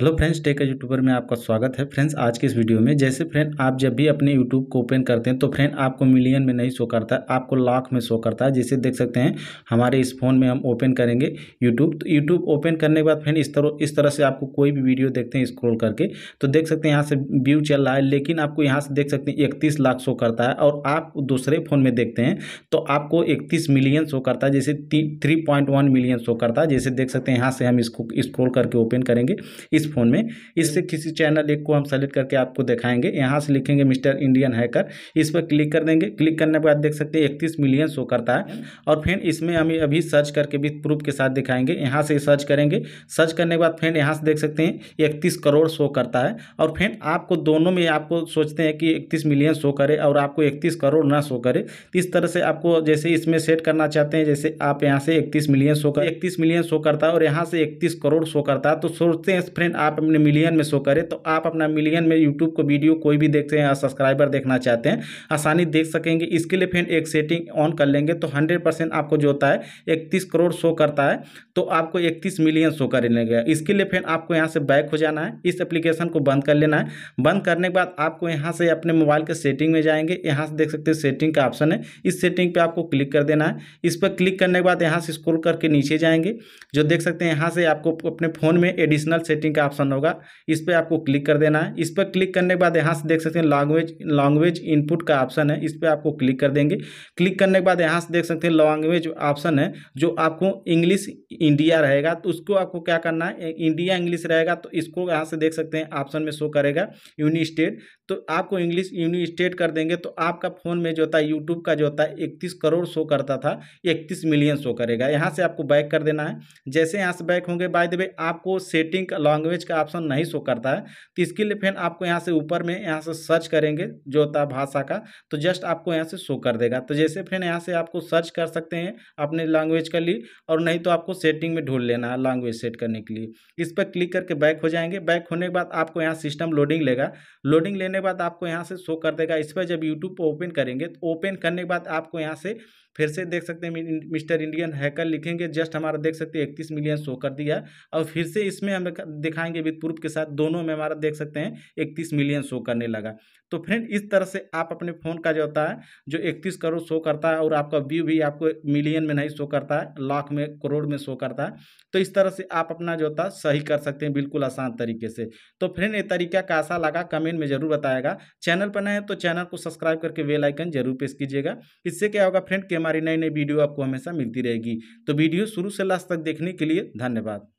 hello friends tech YouTuber में आपका स्वागत है फ्रेंड्स आज के इस वीडियो में जैसे फ्रेंड आप जब भी अपने यूट्यूब को ओपन करते हैं तो फ्रेंड आपको मिलियन में नहीं शो करता है आपको लाख में शो करता है जैसे देख सकते हैं हमारे इस फ़ोन में हम ओपन करेंगे यूट्यूब तो यूट्यूब ओपन करने के बाद फ्रेंड इस तरह इस तरह से आपको कोई भी वीडियो देखते हैं स्क्रोल करके तो देख सकते हैं यहाँ से व्यू चल रहा है लेकिन आपको यहाँ से देख सकते हैं इकतीस लाख शो करता है और आप दूसरे फ़ोन में देखते हैं तो आपको इकतीस मिलियन शो करता है जैसे थ्री मिलियन शो करता है जैसे देख सकते हैं यहाँ से हम इसको स्क्रोल करके ओपन करेंगे इस फ़ोन में इससे किसी चैनल एक को हम सेलेक्ट करके आपको दिखाएंगे यहाँ से लिखेंगे मिस्टर इंडियन हैकर इस पर क्लिक कर देंगे क्लिक करने के बाद देख सकते हैं इकतीस मिलियन शो करता है और फिर इसमें हमें अभी सर्च करके भी प्रूफ के साथ दिखाएंगे यहाँ से सर्च करेंगे सर्च करने के बाद फिर यहाँ से देख सकते हैं इकतीस करोड़ शो करता है और फिर आपको दोनों में आपको सोचते हैं कि इकतीस मिलियन शो करे और आपको इकतीस करोड़ ना शो करे इस तरह से आपको जैसे इसमें सेट करना चाहते हैं जैसे आप यहाँ से इकतीस मिलियन शो कर इकतीस मिलियन शो करता है और यहाँ से इकतीस करोड़ शो करता है तो सोचते हैं फ्रेंड मिलियन आप अपने मिलियन में शो करें तो आप अपना मिलियन में यूट्यूब को वीडियो कोई भी देखते हैं सब्सक्राइबर देखना चाहते हैं आसानी देख सकेंगे इसके लिए फिर एक सेटिंग ऑन कर लेंगे तो हंड्रेड आपको जो होता है इकतीस करोड़ शो करता है तो आपको इकतीस मिलियन शो कर लेगा इसके लिए फिर आपको यहाँ से बैक हो जाना है इस एप्लीकेशन को बंद कर लेना है बंद करने के बाद आपको यहाँ से अपने मोबाइल के सेटिंग में जाएंगे यहाँ से देख सकते हैं सेटिंग का ऑप्शन है इस सेटिंग पे आपको क्लिक कर देना है इस पर क्लिक करने के बाद यहाँ से स्क्रॉल करके नीचे जाएंगे जो देख सकते हैं यहाँ से आपको अपने फ़ोन में एडिशनल सेटिंग का ऑप्शन होगा इस पर आपको क्लिक कर देना है इस पर क्लिक करने के बाद यहाँ से देख सकते हैं लैंग्वेज लैंग्वेज इनपुट का ऑप्शन है इस पर आपको क्लिक कर देंगे क्लिक करने के बाद यहाँ से देख सकते हैं लैंग्वेज ऑप्शन है जो आपको इंग्लिश इंडिया रहेगा तो उसको आपको क्या करना है इंडिया इंग्लिश रहेगा तो इसको यहाँ से देख सकते हैं ऑप्शन में शो करेगा यूनि स्टेट तो आपको इंग्लिश यूनि स्टेट कर देंगे तो आपका फ़ोन में जो होता है यूट्यूब का जो होता है इकतीस करोड़ शो करता था इकतीस मिलियन शो करेगा यहाँ से आपको बैक कर देना है जैसे यहाँ से बैक होंगे बाय द वे आपको सेटिंग लैंग्वेज लैंग्वेज का ऑप्शन नहीं शो करता है तो इसके लिए फिर आपको यहाँ से ऊपर में यहाँ से सर्च करेंगे जो होता है भाषा का तो जस्ट आपको यहाँ से शो कर देगा तो जैसे फिर यहाँ से आपको सर्च कर सकते हैं अपने लैंग्वेज के लिए और नहीं तो आपको सेटिंग में ढूंढ लेना है लैंग्वेज सेट करने के लिए इस पर क्लिक करके बैक हो जाएंगे बैक होने के बाद आपको यहाँ सिस्टम लोडिंग लेगा लोडिंग लेने के बाद आपको यहाँ से शो कर देगा इस पर जब यूट्यूब पर ओपन करेंगे तो ओपन करने के बाद आपको यहाँ से फिर से देख सकते हैं मिस्टर इंडियन हैकर लिखेंगे जस्ट हमारा देख सकते हैं इकतीस मिलियन शो कर दिया और फिर से इसमें हमें दिखा दिखाएंगे विद प्रूफ के साथ दोनों में हमारा देख सकते हैं इकतीस मिलियन शो करने लगा तो फ्रेंड इस तरह से आप अपने फ़ोन का जो होता है जो इकतीस करोड़ शो करता है और आपका व्यू भी आपको मिलियन में नहीं शो करता है लाख में करोड़ में शो करता है तो इस तरह से आप अपना जो होता सही कर सकते हैं बिल्कुल आसान तरीके से तो फ्रेंड ये तरीका कैसा लगा कमेंट में ज़रूर बताएगा चैनल पर नए तो चैनल को सब्सक्राइब करके वेल आइकन जरूर प्रेस कीजिएगा इससे क्या होगा फ्रेंड कि हमारी नई नई वीडियो आपको हमेशा मिलती रहेगी तो वीडियो शुरू से लास्ट तक देखने के लिए धन्यवाद